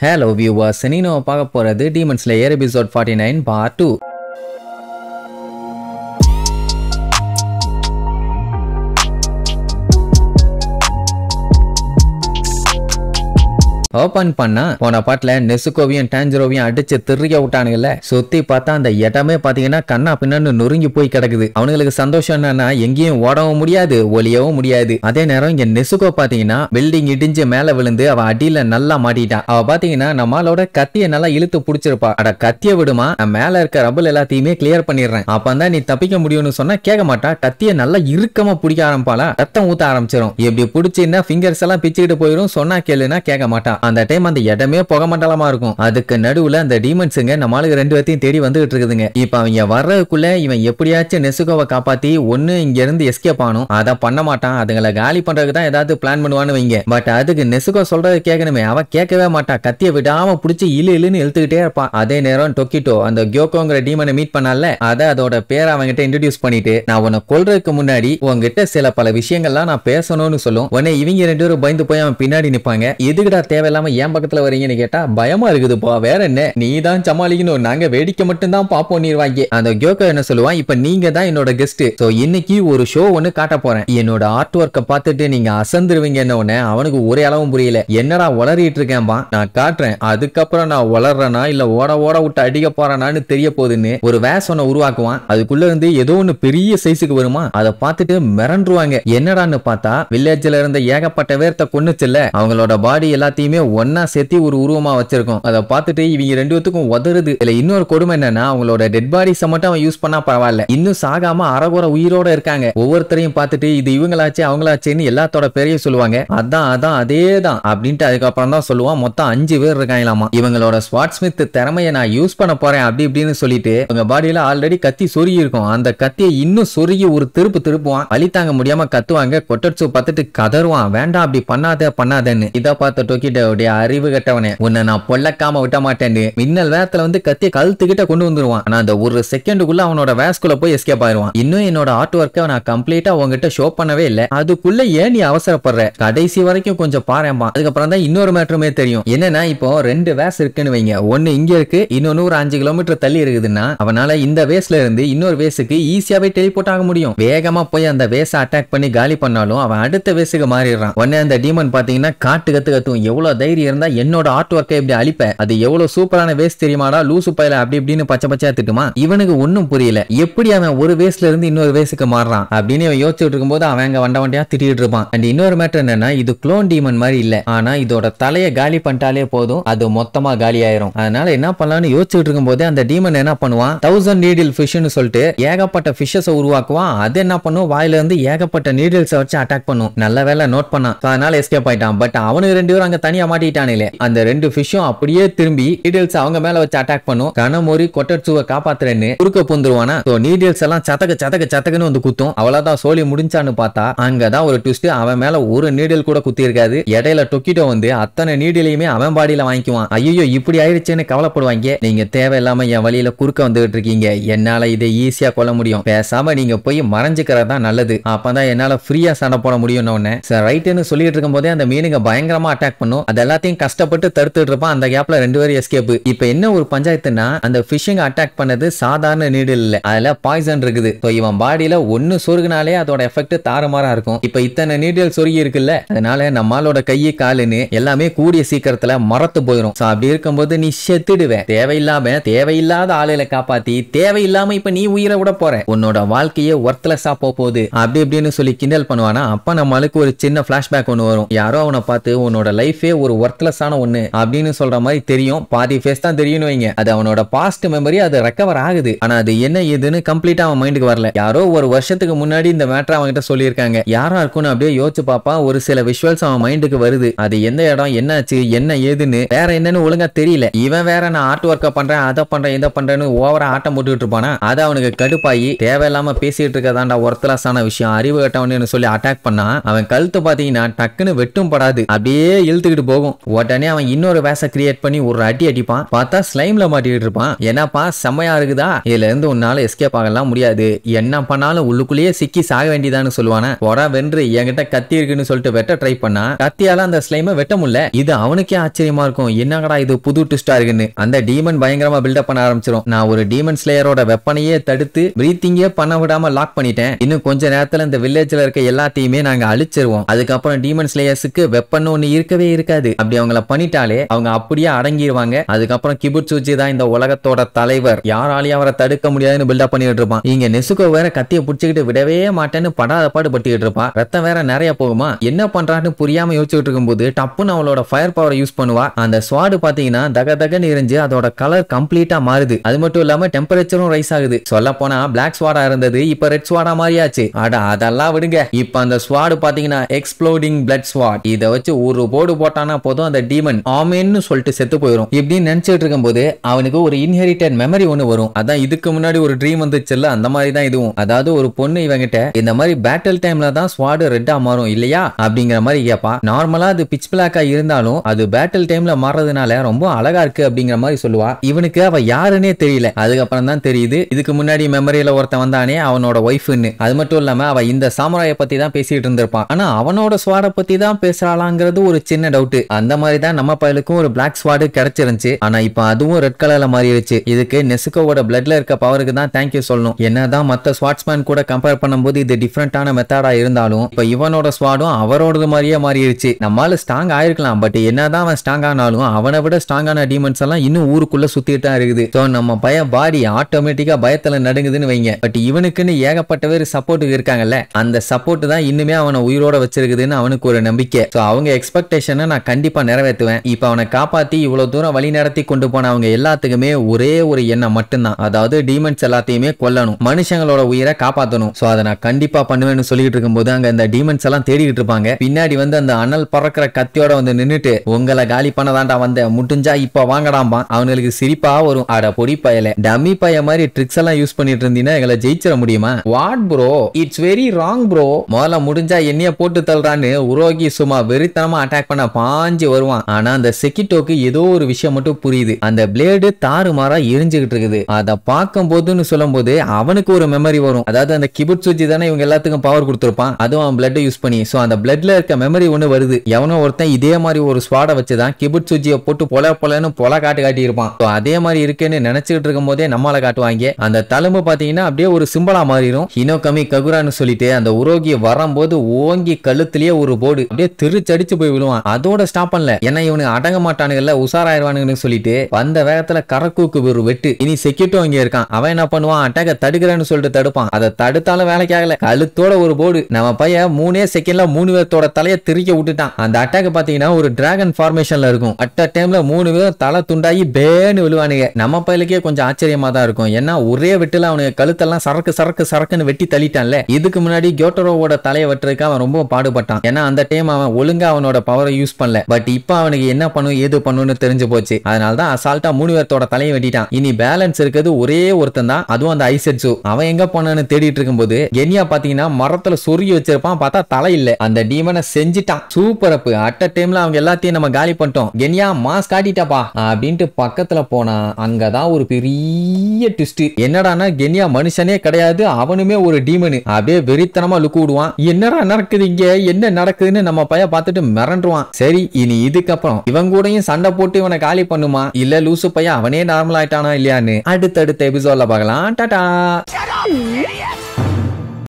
hello viewers நீனோ பார்க்க போகிறது டீமன்ஸில் ஏர் episode forty nine part two open பண்ணா போன பாட்டுல நெசுக்கோவையும் டேஞ்சரோவையும் அடிச்சு திருக்க விட்டானுங்கல்ல சுத்தி பார்த்தா அந்த இடமே பாத்தீங்கன்னா கண்ணா பின்னன்னு நொறுங்கி போய் கிடக்குது அவனுங்களுக்கு சந்தோஷம் என்னன்னா எங்கேயும் ஓடவும் முடியாது ஒளியவும் முடியாது அதே நேரம் இங்க நெசுகோ பாத்தீங்கன்னா பில்டிங் இடிஞ்சு மேல விழுந்து அவ அடியில நல்லா மாட்டிட்டான் அவ பாத்தீங்கன்னா நம்மளோட கத்திய நல்லா இழுத்து புடிச்சிருப்பா அட கத்திய விடுமா நான் மேல இருக்க ரபுல் எல்லாத்தையுமே கிளியர் பண்ணிடுறேன் அப்பந்தான் நீ தப்பிக்க முடியும்னு சொன்னா கேட்க மாட்டா கத்திய நல்லா இறுக்கமா பிடிக்க ஆரம்பிப்பாளா ரத்தம் ஊத்த ஆரம்பிச்சிடும் இப்படி பிடிச்சின்னா ஃபிங்கர்ஸ் எல்லாம் பிச்சுக்கிட்டு போயிடும் சொன்னா கேளுன்னா கேட்க மாட்டா அந்த டைம் அந்த இடமே புக மண்டலமா இருக்கும் அதுக்கு நடுவுல அந்த டீமன்ஸுங்க நம்மளுக்கு ரெண்டு பேர்த்தையும் தேடி வந்துகிட்டு இருக்குதுங்க இப்ப அவங்க வர்றதுக்குள்ள இவன் எப்படியாச்சும் நெசுகோவை காப்பாத்தி ஒன்னு இங்க இருந்து எஸ்கேப் ஆனும் அதை பண்ண மாட்டான் அதுங்களை காலி பண்றதுக்கு தான் ஏதாவது பிளான் பண்ணுவான்னு வைங்க பட் அதுக்கு நெசுகோ சொல்றது கேட்கணுமே அவன் கேட்கவே மாட்டான் கத்திய விடாம புடிச்சு இழு இழுன்னு எழுத்துக்கிட்டே இருப்பான் அதே நேரம் டொக்கிட்டோ அந்த கியோகோங்கிற டீமனை மீட் பண்ணால அதை அதோட பேரை அவங்கிட்ட இன்ட்ரடியூஸ் பண்ணிட்டு நான் உன்னை கொள்றதுக்கு முன்னாடி உங்ககிட்ட சில பல விஷயங்கள்லாம் நான் பேசணும்னு சொல்லும் உடனே இவங்க ரெண்டு பேரும் பயந்து போய் அவன் பின்னாடி நிப்பாங்க எதுக்குடா தேவை இல்லாமல் ஏன் பக்கத்தில் வரீங்கன்னு கேட்டால் பயமாக இருக்குதுப்பா வேற என்ன நீ தான் சமாளிக்கணும் நாங்கள் வேடிக்கை மட்டும்தான் பார்ப்போம் வாங்கி அந்த கியோக்கோ என்ன சொல்லுவான் இப்போ நீங்கள் தான் என்னோட கெஸ்ட்டு ஸோ இன்னைக்கு ஒரு ஷோ ஒன்று காட்ட போறேன் என்னோட ஆர்ட் ஒர்க்கை பார்த்துட்டு நீங்கள் என்ன உடனே அவனுக்கு ஒரே அளவும் புரியல என்னடா உளறிட்டு இருக்கேன்பா நான் காட்டுறேன் அதுக்கப்புறம் நான் வளர்றேனா இல்லை ஓட ஓட விட்டு அடிக்க போறேனான்னு தெரிய போகுதுன்னு ஒரு வேஸ் ஒன்று உருவாக்குவான் அதுக்குள்ள இருந்து ஏதோ ஒன்று பெரிய சைஸுக்கு வருமா அதை பார்த்துட்டு மிரண்டுருவாங்க என்னடான்னு பார்த்தா வில்லேஜ்ல இருந்த ஏகப்பட்ட வேர்த்த கொண்டுச்சுல்ல அவங்களோட பாடி எல்லாத்தையுமே ஒன்னா சேர்த்து ஒரு உருவமா வச்சிருக்கோம் அதை பார்த்துட்டு இவங்க ரெண்டு பேத்துக்கும் உதறுது இல்ல இன்னொரு கொடுமை என்னன்னா அவங்களோட டெட் பாடி மட்டும் அவன் யூஸ் பண்ணா பரவாயில்ல இன்னும் சாகாம அறகுற உயிரோட இருக்காங்க ஒவ்வொருத்தரையும் பார்த்துட்டு இது இவங்களாச்சு அவங்களாச்சுன்னு எல்லாத்தோட பெரிய சொல்லுவாங்க அதான் அதான் அதே தான் அப்படின்ட்டு அதுக்கப்புறம் தான் சொல்லுவான் மொத்தம் அஞ்சு பேர் இருக்காங்களாமா இவங்களோட ஸ்வாட் ஸ்மித் திறமையை நான் யூஸ் பண்ண போறேன் அப்படி இப்படின்னு சொல்லிட்டு உங்க பாடியில ஆல்ரெடி கத்தி சொருகி இருக்கும் அந்த கத்தியை இன்னும் சொருகி ஒரு திருப்பு திருப்புவான் வழி தாங்க முடியாம கத்துவாங்க கொட்டடிச்சு பார்த்துட்டு கதருவான் வேண்டாம் அப்படி பண்ணாத பண்ணாதன்னு இதை பார்த்த டோக்கிட்ட அவருடைய அறிவு கட்டவனே உன்னை நான் பொல்லக்காம விட்ட மாட்டேன்னு மின்னல் வேகத்துல வந்து கத்தி கழுத்துக்கிட்ட கொண்டு வந்துருவான் ஆனா அந்த ஒரு செகண்டுக்குள்ள அவனோட வேஸ்குள்ள போய் எஸ்கேப் ஆயிருவான் இன்னும் என்னோட ஆர்ட் ஒர்க்கை நான் கம்ப்ளீட்டா உங்ககிட்ட ஷோ பண்ணவே இல்லை அதுக்குள்ள ஏன் நீ அவசரப்படுற கடைசி வரைக்கும் கொஞ்சம் பாருமா அதுக்கப்புறம் தான் இன்னொரு மேட்டருமே தெரியும் என்னன்னா இப்போ ரெண்டு வேஸ் இருக்குன்னு வைங்க ஒன்னு இங்க இருக்கு இன்னொன்னு ஒரு அஞ்சு கிலோமீட்டர் தள்ளி இருக்குதுன்னா அவனால இந்த வேஸ்ல இருந்து இன்னொரு வேஸுக்கு ஈஸியாவே டெலிபோர்ட் ஆக முடியும் வேகமா போய் அந்த வேஸை அட்டாக் பண்ணி காலி பண்ணாலும் அவன் அடுத்த வேஸுக்கு மாறிடுறான் உடனே அந்த டீமன் பாத்தீங்கன்னா காட்டு கத்து கத்தும் எவ்வளவு தைரியம் இருந்தா என்னோட ஆர்ட் ஒர்க்கை இப்படி அழிப்பேன் அது எவ்வளவு சூப்பரான வேஸ்ட் தெரியுமாடா லூசு பயில அப்படி இப்படின்னு பச்சை பச்சையா திட்டுமா இவனுக்கு ஒன்னும் புரியல எப்படி அவன் ஒரு வேஸ்ட்ல இருந்து இன்னொரு வேஸ்ட்டுக்கு மாறான் அப்படின்னு இவன் யோசிச்சுட்டு இருக்கும்போது அவன் அங்க வண்ட வண்டியா திட்டிட்டு இருப்பான் அண்ட் இன்னொரு மேட்டர் என்னன்னா இது குளோன் டீமன் மாதிரி இல்ல ஆனா இதோட தலையை காலி பண்ணிட்டாலே போதும் அது மொத்தமா காலி ஆயிரும் அதனால என்ன பண்ணலாம்னு யோசிச்சுட்டு இருக்கும் போதே அந்த டீமன் என்ன பண்ணுவான் தௌசண்ட் நீடில் ஃபிஷ்னு சொல்லிட்டு ஏகப்பட்ட ஃபிஷ்ஷஸை உருவாக்குவான் அது என்ன பண்ணும் வாயில இருந்து ஏகப்பட்ட நீடில்ஸை வச்சு அட்டாக் பண்ணும் நல்ல வேலை நோட் பண்ணான் அதனால எஸ்கேப் ஆயிட்டான் பட் அவனுக்கு ரெண்டு பேரும் அங்க தனியா மாட்டிட்டானே அந்த ரெண்டு ஃபிஷ்ஷும் அப்படியே திரும்பி நீடில்ஸ் அவங்க மேல வச்சு அட்டாக் பண்ணும் கனமோரி கொட்டட்சுவை காப்பாத்துறேன்னு குறுக்க புந்துருவானா நீடில்ஸ் எல்லாம் சதக்க சதக்க சதக்குன்னு வந்து குத்தும் அவ்வளவுதான் சோழி முடிஞ்சான்னு பார்த்தா அங்கதான் ஒரு ட்விஸ்ட் அவன் மேல ஒரு நீடில் கூட குத்தி இருக்காது இடையில டொக்கிட்டோ வந்து அத்தனை நீடிலையுமே அவன் பாடியில வாங்கிக்குவான் ஐயோ இப்படி ஆயிடுச்சுன்னு கவலைப்படுவாங்க நீங்க தேவையில்லாம என் வழியில குறுக்க வந்துகிட்டு இருக்கீங்க என்னால இதை ஈஸியா கொல்ல முடியும் பேசாம நீங்க போய் மறைஞ்சுக்கிறது தான் நல்லது அப்பதான் என்னால ஃப்ரீயா சண்டை போட முடியும்னு ஒன்னு ரைட்டுன்னு சொல்லிட்டு இருக்கும் போதே அந்த மீனுங்க பயங்கரமா அட்டாக் பண்ணும் அதை எல்லாத்தையும் கஷ்டப்பட்டு தடுத்துட்டு இருப்பான் அந்த கேப்ல ரெண்டு பேரும் எஸ்கேப் இப்ப என்ன ஒரு பஞ்சாயத்துனா அந்த பிஷிங் அட்டாக் பண்ணது சாதாரண நீடு இல்ல அதுல பாய்சன் இருக்குது இவன் பாடியில ஒன்னு சொருகினாலே அதோட எஃபெக்ட் தாறுமாறா இருக்கும் இப்ப இத்தனை நீடுகள் சொருகி இருக்குல்ல அதனால நம்மளோட கை காலுன்னு எல்லாமே கூடிய சீக்கிரத்துல மறத்து போயிடும் ஸோ அப்படி இருக்கும்போது நீ செத்துடுவேன் தேவையில்லாம தேவையில்லாத ஆலையில காப்பாத்தி தேவையில்லாம இப்ப நீ உயிரை விட போற உன்னோட வாழ்க்கையே ஒர்த்லெஸ்ஸா போகுது அப்படி இப்படின்னு சொல்லி கிண்டல் பண்ணுவானா அப்ப நம்மளுக்கு ஒரு சின்ன பிளாஷ்பேக் ஒன்று வரும் யாரோ அவனை பார்த்து உன்னோட லைஃபே ஒரு ஒரு ஒர்த்லெஸ்ஸான ஒன்று அப்படின்னு சொல்ற மாதிரி தெரியும் பாதி ஃபேஸ் தான் தெரியும் வைங்க அது அவனோட பாஸ்ட் மெமரி அது ரெக்கவர் ஆகுது ஆனா அது என்ன ஏதுன்னு கம்ப்ளீட்டா அவன் மைண்டுக்கு வரல யாரோ ஒரு வருஷத்துக்கு முன்னாடி இந்த மேட்டர் கிட்ட சொல்லியிருக்காங்க யாரா இருக்குன்னு அப்படியே யோசிச்சு பாப்பா ஒரு சில விஷுவல்ஸ் அவன் மைண்டுக்கு வருது அது எந்த இடம் என்னாச்சு என்ன ஏதுன்னு வேற என்னன்னு ஒழுங்கா தெரியல இவன் வேற நான் ஆர்ட் ஒர்க்கை பண்றேன் அதை பண்றேன் இதை பண்றேன்னு ஓவரா ஆட்டம் போட்டுக்கிட்டு இருப்பானா அது அவனுக்கு கடுப்பாயி தேவையில்லாம பேசிட்டு இருக்கதாண்டா ஒர்த்தலாசான விஷயம் அறிவு கட்டவனு சொல்லி அட்டாக் பண்ணா அவன் கழுத்து பாத்தீங்கன்னா டக்குன்னு வெட்டும் படாது அப்படியே இழுத்துக்கிட்டு போகும் உடனே அவன் இன்னொரு வேச கிரியேட் பண்ணி ஒரு அடி அடிப்பான் பார்த்தா ஸ்லைம்ல மாட்டிக்கிட்டு இருப்பான் என்னப்பா செம்மையா இருக்குதா இதுல இருந்து உன்னால எஸ்கேப் ஆகலாம் முடியாது என்ன பண்ணாலும் உள்ளுக்குள்ளேயே சிக்கி சாக வேண்டியதான்னு சொல்லுவானே ஒரா வென்று என்கிட்ட கத்தி இருக்குன்னு சொல்லிட்டு வெட்ட ட்ரை பண்ணா கத்தியால அந்த ஸ்லைமை வெட்ட முடியல இது அவனுக்கே ஆச்சரியமா இருக்கும் என்னங்கடா இது புது ட்விஸ்டா இருக்குன்னு அந்த டீமன் பயங்கரமா பில்டப் பண்ண ஆரம்பிச்சிடும் நான் ஒரு டீமன் ஸ்லேயரோட வெப்பனையே தடுத்து பிரீத்திங்கே பண்ண விடாம லாக் பண்ணிட்டேன் இன்னும் கொஞ்ச நேரத்துல இந்த வில்லேஜ்ல இருக்க எல்லாத்தையுமே நாங்க அழிச்சிருவோம் அதுக்கப்புறம் டீமன் ஸ்லேயர்ஸுக்கு வெப்பன் ஒன்னு இருக்கவே இருக்காது நல்லது அப்படி அவங்கள பண்ணிட்டாலே அவங்க அப்படியே அடங்கிடுவாங்க அதுக்கப்புறம் கிபுட் சூச்சி தான் இந்த உலகத்தோட தலைவர் யாராலையும் அவரை தடுக்க முடியாதுன்னு பில்டப் பண்ணிட்டு இருப்பான் இங்க நெசுக்கோ வேற கத்திய புடிச்சுக்கிட்டு விடவே மாட்டேன்னு படாத பாடு பட்டுக்கிட்டு இருப்பான் ரத்தம் வேற நிறைய போகுமா என்ன பண்றான்னு புரியாம யோசிச்சுட்டு இருக்கும்போது டப்புன்னு அவளோட ஃபயர் பவர் யூஸ் பண்ணுவா அந்த ஸ்வாடு பாத்தீங்கன்னா தக தகன்னு இருந்து அதோட கலர் கம்ப்ளீட்டா மாறுது அது மட்டும் இல்லாம டெம்பரேச்சரும் ரைஸ் ஆகுது சொல்ல போனா பிளாக் ஸ்வாடா இருந்தது இப்ப ரெட் ஸ்வாடா மாறியாச்சு அட அதெல்லாம் விடுங்க இப்ப அந்த ஸ்வாடு பாத்தீங்கன்னா எக்ஸ்ப்ளோடிங் பிளட் ஸ்வாட் இதை வச்சு ஒரு போடு போட்டான வாங்கினா போதும் அந்த டீமன் ஆமேன்னு சொல்லிட்டு செத்து போயிடும் இப்படின்னு நினைச்சிட்டு இருக்கும்போது அவனுக்கு ஒரு இன்ஹெரிட்டட் மெமரி ஒன்று வரும் அதான் இதுக்கு முன்னாடி ஒரு ட்ரீம் வந்துச்சுல்ல அந்த மாதிரி தான் இதுவும் அதாவது ஒரு பொண்ணு இவங்கிட்ட இந்த மாதிரி பேட்டில் டைம்ல தான் ஸ்வாடு ரெட்டா மாறும் இல்லையா அப்படிங்கிற மாதிரி கேட்பான் நார்மலா அது பிச் பிளாக்கா இருந்தாலும் அது பேட்டில் டைம்ல மாறதுனால ரொம்ப அழகா இருக்கு அப்படிங்கிற மாதிரி சொல்லுவா இவனுக்கு அவ யாருன்னே தெரியல அதுக்கப்புறம் தான் தெரியுது இதுக்கு முன்னாடி மெமரியில ஒருத்தன் வந்தானே அவனோட ஒய்ஃப்னு அது மட்டும் இல்லாம அவ இந்த சாமுராய பத்தி தான் பேசிட்டு இருந்திருப்பான் ஆனா அவனோட ஸ்வாட பத்தி தான் பேசுறாளாங்கிறது ஒரு சின்ன டவுட்டு அந்த மாதிரி தான் நம்ம பயலுக்கும் ஒரு பிளாக் ஸ்வாடு கிடைச்சிருந்துச்சு ஆனா இப்ப அதுவும் ரெட் கலர்ல மாறிடுச்சு இதுக்கு நெசுக்கோவோட பிளட்ல இருக்க பவருக்கு தான் தேங்க்யூ சொல்லணும் என்னதான் மத்த ஸ்வாட்ஸ்மேன் கூட கம்பேர் பண்ணும்போது இது டிஃப்ரெண்டான மெத்தடா இருந்தாலும் இப்ப இவனோட ஸ்வாடும் அவரோடது மாதிரியே மாறிடுச்சு நம்மளால ஸ்ட்ராங் ஆயிருக்கலாம் பட் என்னதான் அவன் ஸ்ட்ராங் ஆனாலும் அவனை விட ஸ்ட்ராங்கான டீமன்ஸ் எல்லாம் இன்னும் ஊருக்குள்ள சுத்திட்டு தான் இருக்குது நம்ம பய பாடி ஆட்டோமேட்டிக்கா பயத்துல நடுங்குதுன்னு வைங்க பட் இவனுக்குன்னு ஏகப்பட்ட பேர் சப்போர்ட்டுக்கு இருக்காங்கல்ல அந்த சப்போர்ட் தான் இன்னுமே அவனை உயிரோட வச்சிருக்குதுன்னு அவனுக்கு ஒரு நம்பிக்கை சோ அவங்க எக்ஸ்பெக்டேஷனை நான் கண்டிப்பா நிறைவேற்றுவேன் இப்ப அவனை காப்பாத்தி இவ்வளவு தூரம் வழி நடத்தி கொண்டு போன அவங்க எல்லாத்துக்குமே ஒரே ஒரு எண்ணம் மட்டும்தான் அதாவது டீமன்ஸ் எல்லாத்தையுமே கொல்லணும் மனுஷங்களோட உயிரை காப்பாத்தணும் ஸோ அதை நான் கண்டிப்பா பண்ணுவேன்னு சொல்லிட்டு இருக்கும்போது அங்க இந்த டீமன்ஸ் எல்லாம் தேடிட்டு இருப்பாங்க பின்னாடி வந்து அந்த அனல் பறக்கிற கத்தியோட வந்து நின்றுட்டு உங்களை காலி பண்ணதாண்டா வந்த முடிஞ்சா இப்ப வாங்கடாம்பா அவங்களுக்கு சிரிப்பா வரும் அட பொடி பயல டம்மி பய மாதிரி ட்ரிக்ஸ் எல்லாம் யூஸ் பண்ணிட்டு இருந்தீங்கன்னா எங்களை ஜெயிச்சிட முடியுமா what bro it's very wrong bro முதல்ல முடிஞ்சா என்னைய போட்டு தள்ளுறான்னு உரோகி சும்மா வெறித்தனமா அட்டாக் பண்ண பா பாஞ்சு வருவான் ஆனா அந்த செக்கிட்டோக்கு ஏதோ ஒரு விஷயம் மட்டும் புரியுது அந்த பிளேடு தாறுமாறா எரிஞ்சுகிட்டு இருக்குது அதை பார்க்கும் போதுன்னு சொல்லும் போது அவனுக்கு ஒரு மெமரி வரும் அதாவது அந்த கிபுட் சுஜி தானே இவங்க எல்லாத்துக்கும் பவர் கொடுத்துருப்பான் அதுவும் அவன் பிளட்டை யூஸ் பண்ணி ஸோ அந்த பிளட்ல இருக்க மெமரி ஒண்ணு வருது எவனோ ஒருத்தன் இதே மாதிரி ஒரு ஸ்வாடை வச்சுதான் கிபுட் சுஜியை போட்டு பொல பொலன்னு பொல காட்டு காட்டியிருப்பான் சோ அதே மாதிரி இருக்குன்னு நினைச்சுக்கிட்டு இருக்கும் போதே நம்மளால காட்டுவாங்க அந்த தழும்பு பாத்தீங்கன்னா அப்படியே ஒரு சிம்பிளா மாறிடும் இனோ கமி ககுரான்னு சொல்லிட்டு அந்த உரோகி வரும்போது ஓங்கி கழுத்துலயே ஒரு போர்டு அப்படியே திருச்சடிச்சு போய் விழுவான் அதோட ஸ்டாப் பண்ணல ஏன்னா இவனு அடங்க மாட்டானுங்கல்ல உஷாராயிருவானுங்கன்னு சொல்லிட்டு வந்த வேகத்துல கரக்கூக்கு ஒரு வெட்டு இனி செக்யூரிட்டோ இங்க இருக்கான் அவன் என்ன பண்ணுவான் அட்டாக தடுக்கிறேன்னு சொல்லிட்டு தடுப்பான் அதை தடுத்தாலும் வேலைக்காகல கழுத்தோட ஒரு போர்டு நம்ம பையன் மூணே செகண்ட்ல மூணு பேர்த்தோட தலையை திருக்க விட்டுட்டான் அந்த அட்டாக் பாத்தீங்கன்னா ஒரு டிராகன் ஃபார்மேஷன்ல இருக்கும் அட் அ டைம்ல மூணு பேரும் தலை துண்டாகி பேன்னு விழுவானுங்க நம்ம பையலுக்கே கொஞ்சம் ஆச்சரியமா தான் இருக்கும் ஏன்னா ஒரே வெட்டுல அவனுக்கு கழுத்தெல்லாம் சரக்கு சரக்கு சரக்குன்னு வெட்டி தள்ளிட்டான்ல இதுக்கு முன்னாடி கியோட்டரோவோட தலையை வெட்டுறதுக்கு அவன் ரொம்ப பாடுபட்டான் ஏன்னா அந்த டைம் அவன் ஒழுங்கா அவனோட பவரை யூஸ் பண்ணல பட் இப்போ அவனுக்கு என்ன பண்ணும் ஏது பண்ணும்னு தெரிஞ்சு போச்சு அதனால தான் அசால்ட்டா மூணு பேர்த்தோட தலையை வெட்டிட்டான் இனி பேலன்ஸ் இருக்கிறது ஒரே ஒருத்தன் தான் அதுவும் அந்த ஐசெட்ஸு அவன் எங்க போனான்னு தேடிட்டு இருக்கும்போது கென்யா பாத்தீங்கன்னா மரத்துல சொருகி வச்சிருப்பான் பார்த்தா தலை இல்ல அந்த டீமனை செஞ்சுட்டான் சூப்பர் அப் அட் டைம்ல அவங்க எல்லாத்தையும் நம்ம காலி பண்ணிட்டோம் கென்யா மாஸ் காட்டிட்டாப்பா அப்படின்ட்டு பக்கத்துல போனா அங்கதான் ஒரு பெரிய ட்விஸ்ட் என்னடானா கென்யா மனுஷனே கிடையாது அவனுமே ஒரு டீமனு அப்படியே வெறித்தனமா லுக்கு விடுவான் என்னடா நடக்குது இங்க என்ன நடக்குதுன்னு நம்ம பையன் பார்த்துட்டு மிரண்டுவான் சரி இனி இதுக்கப்புறம் இவன் கூடயும் சண்டை போட்டு இவனை காலி பண்ணுமா இல்ல லூசு பையன் அவனே நார்மல் ஆயிட்டானா இல்லையான்னு அடுத்தடுத்த எபிசோட்ல பாக்கலாம் டாடா